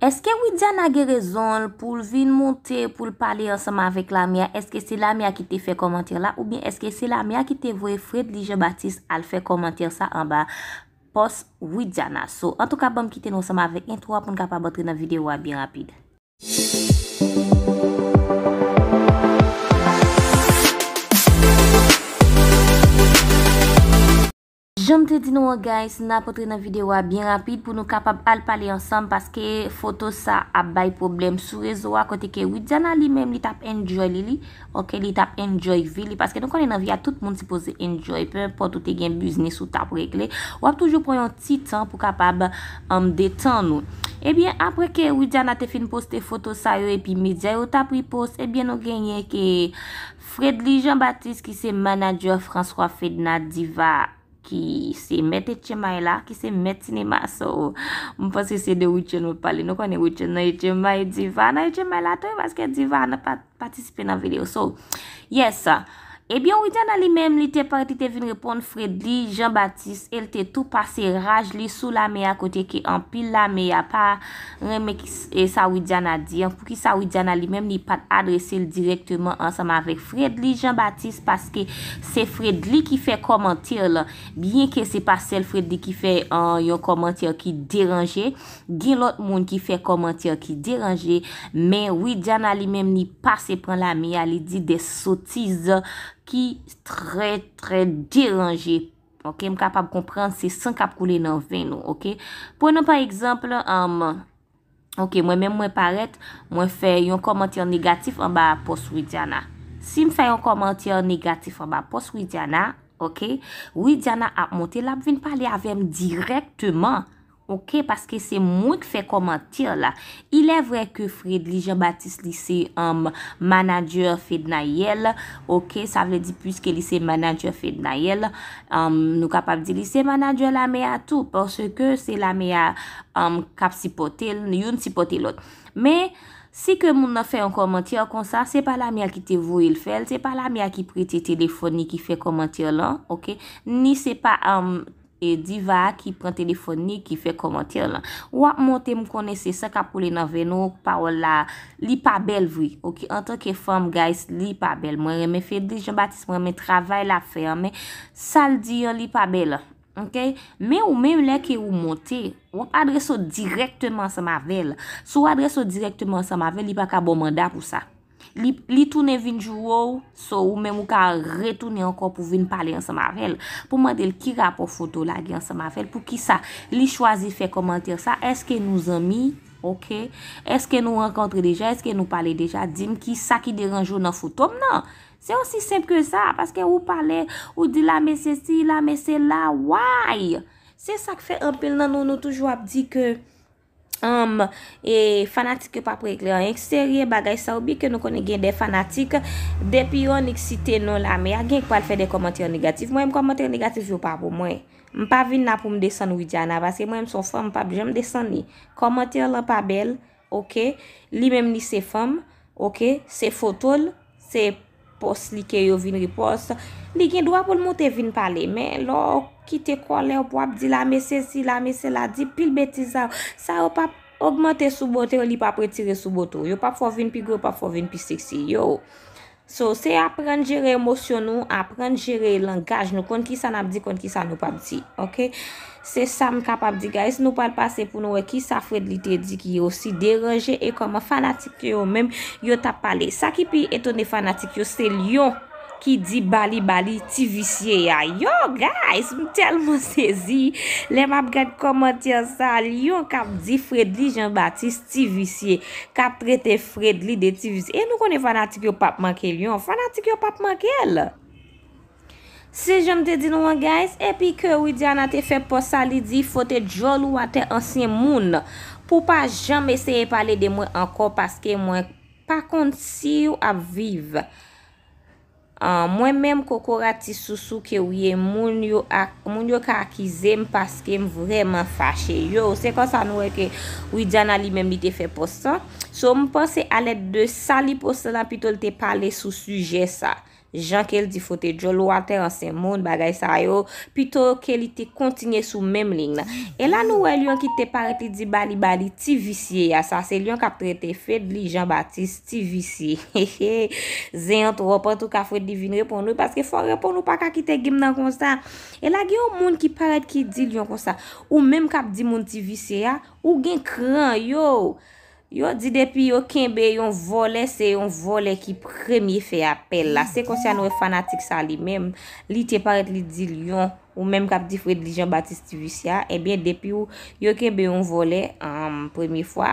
Eske Ouidjana ge rezon pou vin monte pou pali anseman vek la miya? Eske se la miya ki te fe komantir la? Ou bien eske bon, se la miya ki te vwe Fred Lige Baptiste al fe komantir sa anba? Pos Ouidjana. So, an tou ka bom kiten anseman vek intro apon ka pa botre nan videwa bi rapide. Intro Jom te di nou wè guys, na potre nan vide wè bien rapide pou nou kapab al pale ansam paske foto sa ap bay problem sou rezo wè kote ke Ouidjana li menm li tap enjoy li li ou ke li tap enjoy vi li paske nou konen nan vi a tout moun si pose enjoy pe pot ou te gen business ou tap regle wè pou toujou preyon ti tan pou kapab am um, detan nou Ebyen apre ke Ouidjana te fin poste foto sa yo epi media yo tap riposte Ebyen nou genye ke Fredli Jean-Baptiste ki se manager François Fednadiva Ki se met e chemay e la. Ki se met sinema. So. Mwen pa se se de u chen w pali. Nou kon e u chen. E chemay divana. E chemay e la. To yon maske divana. Patisipi nan video. So. Yes. A. Ebyen Ouidjana li menm li te parti te vin repon Fredli, Jean-Baptiste, el te tou pase raj li sou la me a kote ki anpil la me a pa reme ki e sa Ouidjana di. Anpou ki sa Ouidjana li menm li pat adrese li direktman ansanman vek Fredli, Jean-Baptiste, paske se Fredli ki fe komantir la, byen ke se pa sel Fredli ki fe yon komantir ki deranje, gin lot moun ki fe komantir ki deranje, men Ouidjana li menm li pase pren la me a li di de sotizan, ki tre tre deranje. Ok, m kapab komprende se san kap koule nan ven nou. Ok, pwennan pa ekzample, ok, mwen men mwen paret, mwen fe yon komantiyon negatif an ba pos widjana. Si m fe yon komantiyon negatif an ba pos widjana, ok, widjana ap monte, lab vin pale avem direktman Ok, paske se moun fè komantir la. Ilè vre kè Frédéric Jean-Baptiste lise manager fè d'na yèl. Ok, sa vle di pwiske lise manager fè d'na yèl. Um, nou kapap di lise manager la mè a tou. Porsè kè se la mè a um, kap sipote l, yon sipote l ot. Mè, se ke moun na fè yon komantir kon sa, se pa la mè a ki te vou il fèl. Se pa la mè a ki priti telefoni ki fè komantir lan. Ok, ni se pa... Um, E diva ki pren telefonik, ki fe komantir la. Ou ap monte m konese sa ka pou lena ve nou, pa ou la, li pa bel vwi. Ok, an tan ke fam guys, li pa bel. Mwen reme fe dejan batis mwen, mwen travay la fe, an men sal diyan, li pa bel. Ok, men ou men ou len ke ou monte, ou adreso direktman sa ma vel. Sou adreso direktman sa ma vel, li pa ka bon manda pou sa. Li toune vin jou ou, sou ou men mou ka retoune anko pou vin pale yon semavel. Pou mandel ki rapo foto la gen semavel, pou ki sa. Li chwazi fe komantir sa, eske nou zami, ok? Eske nou renkontre deja, eske nou pale deja, dim ki sa ki deranjou nan fotom, nan. Se ansi semp ke sa, paske ou pale, ou di la me se si, la me se la, why? Se sa ke fe anpel nan nou nou toujou ap di ke... Am, e fanatik yo pa prekli an eksteryen bagay sa oubi ke nou konen gen de fanatik depi yon ek sitenon la me a gen kwa l fè de komantir negatif. Mwen m komantir negatif yo pa pou mwen. M pa vin na pou m desen Ouidiana vase mwen m son fan m pa pou jom desen ni. Komantir la pa bel, ok, li menm ni se fam, ok, se fotol, se pos li ke yo vin ripos. Li gen dwa pou l moutè vin pale men, lòk. ki te kwa le ou pou ap di la, me se si la, me se la, di pil beti za. Sa ou pa augmenter sou botou, li pa ap retire sou botou. Yo pa pou avin pi gri, yo pa pou avin pi stik si. So, se ap renjere mousyon nou, ap renjere langaj nou, kon ki sa nan ap di kon ki sa nou pa ap di. Se sa m kap ap di, guys, nou pal pase pou nou, e ki sa fred li te di ki yo si deranje, e kom a fanatik yo men, yo tap pale. Sa ki pi etone fanatik yo, se lyon. Ki di bali bali, ti visye ya. Yo guys, m telman sezi. Le map gade koman tiyan sa. Li yon kap di Fredli Jean-Baptiste, ti visye. Kap trete Fredli de ti visye. E nou konen fanatik yo pap manke li yon. Fanatik yo pap manke el. Se jom te di nou an guys, epi ke ou di anate feb posa li di, fote jol ou ate ansen moun. Po pa jom eseye pale de mwen anko, paske mwen pa konti yon ap vive. Mwen menm koko rati sou sou ke wye moun yo ka akize m paske m vreman fache yo. Se kon sa nou e ke wye janali menm li te fe postan. So m pense alet de sa li postan la pitol te pale sou suje sa. Jan ke li di fote djo, lwa ter an se moun bagay sa yo, pi to ke li te kontinye sou mem ling na. E la nou wè e li yon ki te parete di bali bali ti visye ya sa, se li yon kap prete fed li jan batis ti visye. Zen yon tou wopan tou ka fote di vin repon nou, paske fok repon nou pa ka kite gim nan konstan. E la gen yon moun ki parete ki di li yon konstan, ou menm kap di moun ti visye ya, ou gen kran yo. Yo di depi yo ken be yon vole, se yon vole ki premye fe apel la. Se konsya nou e fanatik sa li menm, li te paret li di lyon ou menm kap di Fred Lijon Batiste Vissia. Ebyen depi yo, yo ken be yon vole, premye fwa,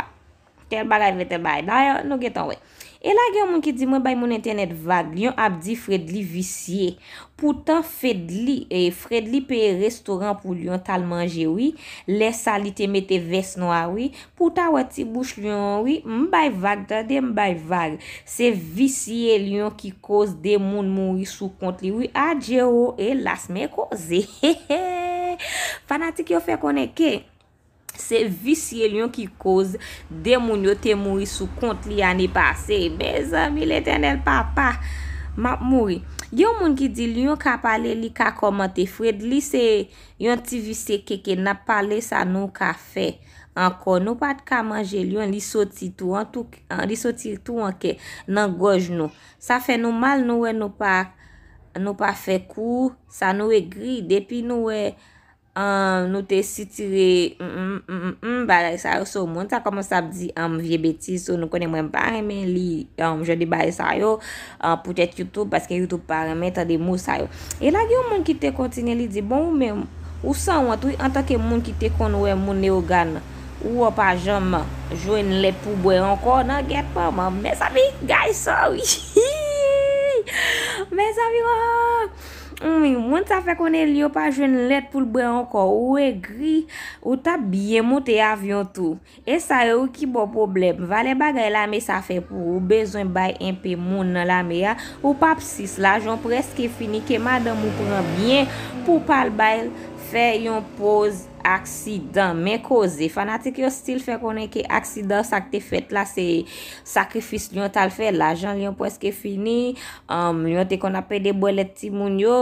tel bagay, tel bagay, dayan nou getan wey. E la gen moun ki di mwen bay moun entenet vag, liyon ap di Fred li visye. Poutan Fred li e, peye restoran pou liyon tal manje, oui, lesa li te mete ves noa, oui, poutan weti bouch liyon, oui, mbay vag, dade mbay vag. Se visye liyon ki koz de moun moun, oui, sou kont li, oui, a dje yo, e las me koze. Panati ki yo fe koneke. Se visye lyon ki koz de moun yo te moui sou kont li ane pase. Beza mi le tenel papa. Ma moui. Yo moun ki di lyon ka pale li ka komante fred. Li se yon ti visye keke na pale sa nou ka fe. Anko nou pati ka manje lyon li soti tou anke nan goj nou. Sa fe nou mal nou we nou pa fe kou. Sa nou e gri. Depi nou we... nou te sitire m mm, m mm, m mm, m balay sa yo sou moun ta koman sa ap di am vie beti sou nou konen mwen paremen li jodi balay sa yo pou chet youtube paske youtube paremen ta de moun sa yo e la gen moun ki te kontine li di bon mèm ou san wot ou anta ke moun ki te konwe moun ne ogan ou wop a jaman jwen le pou bwen anko nan get pa man mè sa mi mè sa mi Mwen ta fe konen li yo pa jwen let pou l brè anko Ou e gri Ou ta biye moun te avyon tou E sa yo ki bon problem Vale bagay la me sa fe pou Ou bezon baye impè moun nan la me Ou pap sis la joun preske fini Ke madan moun pran byen Pou pal baye yon pose aksidant men koze, fanati ki yo stil fe konen ki aksidant sa ki te fet la se sakrifis yon tal fe la jan yon pweske fini yon te kon apre de bo let ti moun yo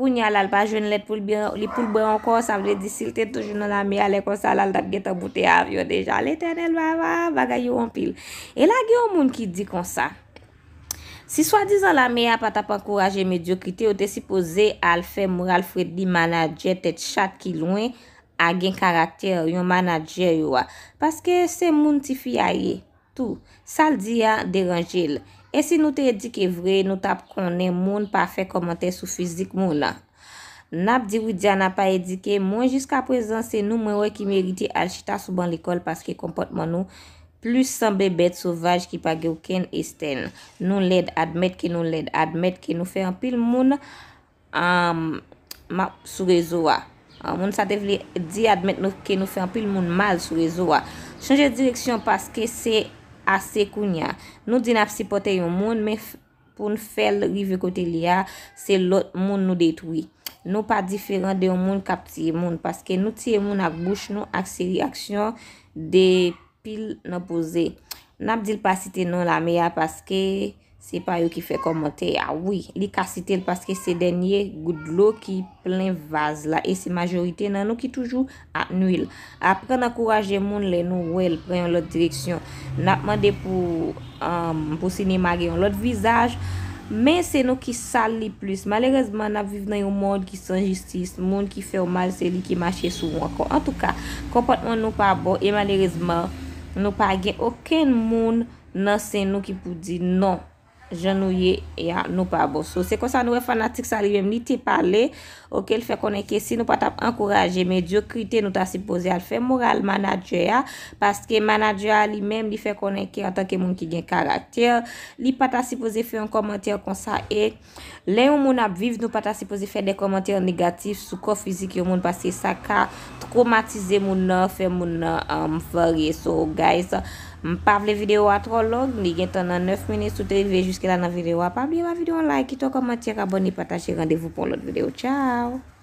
kou nyal al pa jwen let poul li poul be ankon, sa vle di sil te toujou nan la mi ale konsa lal lak geta boute avyo deja, lé tenel va va bagay yo anpil, e la ge yon moun ki di konsa Si swa dizan la me a patap ankouraje mediokrite, ou te sipoze al fe moun al freddi manajer tet chat ki loun agen karakter yon manajer yon. Paske se moun ti fiyaye, tou. Sal di ya deranje l. E si nou te edike vre, nou tap konen moun pa fe komante sou fizik moun la. Nap di widya na pa edike, moun jiska prezan se nou moun wè ki merite al chita sou ban likol paske komportman nou. Plus sanbe bet sovaj ki pa ge ouken esten. Nou led admet ki nou led admet ki nou fe anpil moun sou rezo wa. Moun sa te vle di admet ki nou fe anpil moun mal sou rezo wa. Chanje direksyon paske se ase kounya. Nou din ap sipote yon moun men pou nou fel rive kote liya se lot moun nou detwi. Nou pa diferan de yon moun kap tiye moun. Paske nou tiye moun ak bouch nou ak se reaksyon de... pil nan pose. Nap dil pa site nan la me a paske se pa yo ki fe komote. A ah oui, li ka site l paske se denye goud lo ki plen vaz la. E se majorite nan nou ki toujou atnouil. Apre nan akouraje moun le nou wel preyon lot direksyon. Nap mande pou um, pou sinemageyon lot vizaj. Men se nou ki sal li plus. Malerezman nan vive nan yo moun ki san justis. Moun ki fe o mal se li ki mache sou wakon. En touka kompatman nou pa bo. E malerezman Nou pa gen oken moun nan sen nou ki pou di non. janouye e a nou pa boso. Se konsan nou e fanatik sa li mem li te pale, okel fe konenke si nou patap ankoraje mediokrite nou ta sipoze al fe moral manadje a paske manadje a li mem li fe konenke an tanke moun ki gen karakter. Li pata sipoze fe yon komantir konsa e le yon moun ap viv nou pata sipoze fe yon komantir negatif sou ko fizik yon moun paske sa ka traumatize moun nan fe moun nan an um, farye. So guys a M pa vle videyo a tro log. M li gen ton nan 9 minutes toute ilve. Juske la nan videyo a pa vle. M a videyo a like. Kito komant, tira abon, ni patache. Rendez vous pon l'ot videyo. Ciao.